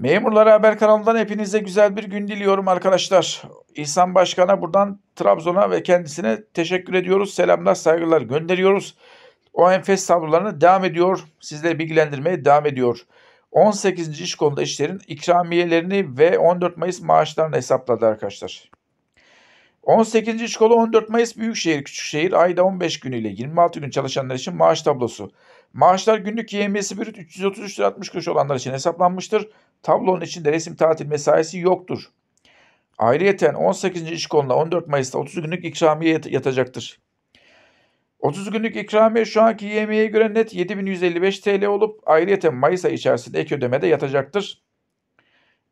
Memurlara Haber kanalından hepinize güzel bir gün diliyorum arkadaşlar. İhsan Başkan'a buradan Trabzon'a ve kendisine teşekkür ediyoruz. Selamlar, saygılar gönderiyoruz. O enfes tablolarını devam ediyor. Sizleri bilgilendirmeye devam ediyor. 18. iş konuda işlerin ikramiyelerini ve 14 Mayıs maaşlarını hesapladı arkadaşlar. 18. Şikola 14 Mayıs Büyükşehir Küçükşehir ayda 15 gün ile 26 gün çalışanlar için maaş tablosu. Maaşlar günlük YMS bürüt 333 lira 60 kuruş olanlar için hesaplanmıştır. Tablonun içinde resim tatil mesaisi yoktur. Ayrıyeten 18. iş konula 14 Mayıs'ta 30 günlük ikramiye yatacaktır. 30 günlük ikramiye şu anki yemeğe göre net 7155 TL olup ayrıyeten Mayıs ayı içerisinde ek ödemede yatacaktır.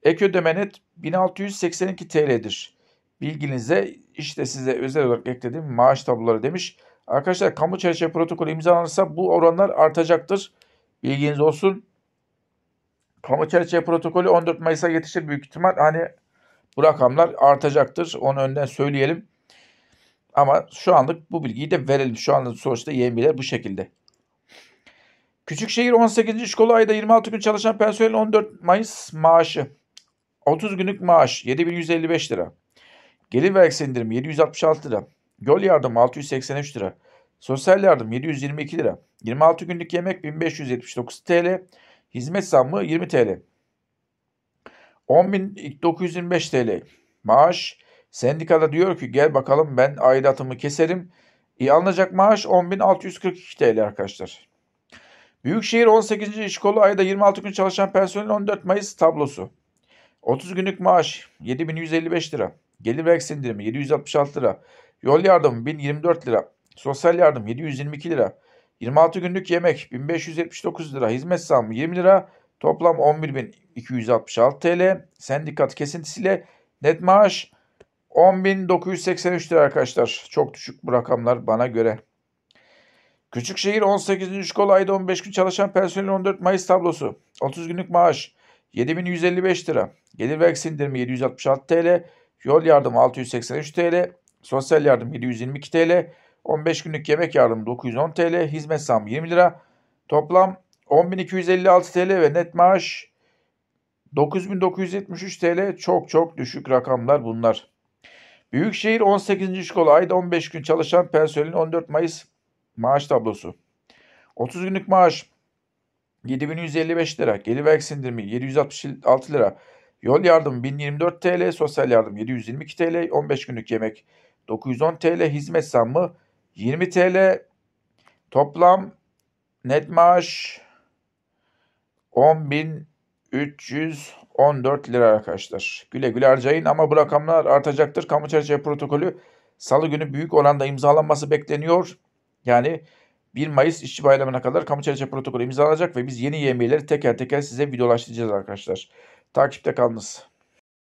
Ek ödeme net 1682 TL'dir bilginize işte size özel olarak ekledim maaş tabloları demiş. Arkadaşlar kamu çerçeve protokolü imzalanırsa bu oranlar artacaktır. Bilginiz olsun. Kamu çerçeve protokolü 14 Mayıs'a yetişir büyük ihtimal. Hani bu rakamlar artacaktır. Onu önden söyleyelim. Ama şu anlık bu bilgiyi de verelim. Şu anlık sonuçta yemiler bu şekilde. Küçükşehir 18. Şkolu ayda 26 gün çalışan personel 14 Mayıs maaşı. 30 günlük maaş 7155 lira. Gelir vergisi indirimi 766 lira. Göl yardım 683 lira. Sosyal yardım 722 lira. 26 günlük yemek 1579 TL. Hizmet zammı 20 TL. 10.925 TL. Maaş sendikada diyor ki gel bakalım ben aidatımı keserim. E, alınacak maaş 10.642 TL arkadaşlar. Büyükşehir 18. İş Kolu ayda 26 gün çalışan personel 14 Mayıs tablosu. 30 günlük maaş 7.155 lira. Gelir vergisi indirimi 766 lira. Yol yardımı 1024 lira. Sosyal yardım 722 lira. 26 günlük yemek 1579 lira. Hizmet zammı 20 lira. Toplam 11.266 TL. Sendikat kesintisiyle net maaş 10.983 lira arkadaşlar. Çok düşük bu rakamlar bana göre. Küçükşehir 18. kol ayda 15 gün çalışan personel 14 Mayıs tablosu. 30 günlük maaş 7155 lira. Gelir vergisi indirimi 766 TL. Yol yardımı 683 TL, sosyal yardım 722 TL, 15 günlük yemek yardımı 910 TL, hizmet sam 20 lira. Toplam 10.256 TL ve net maaş 9.973 TL çok çok düşük rakamlar bunlar. Büyükşehir 18. Şkola ayda 15 gün çalışan personelin 14 Mayıs maaş tablosu. 30 günlük maaş 7155 lira, gelir vergisi indirimi 766 lira, Yol yardım 1024 TL, sosyal yardım 722 TL, 15 günlük yemek 910 TL, hizmet zammı 20 TL. Toplam net maaş 10.314 lira arkadaşlar. Güle güle harcayın ama bu rakamlar artacaktır. Kamu çerçeve protokolü salı günü büyük oranda imzalanması bekleniyor. Yani 1 Mayıs işçi bayramına kadar kamu çerçeve protokolü imzalanacak ve biz yeni yemeğleri teker teker size videolaştıracağız arkadaşlar. Takipte kalınız.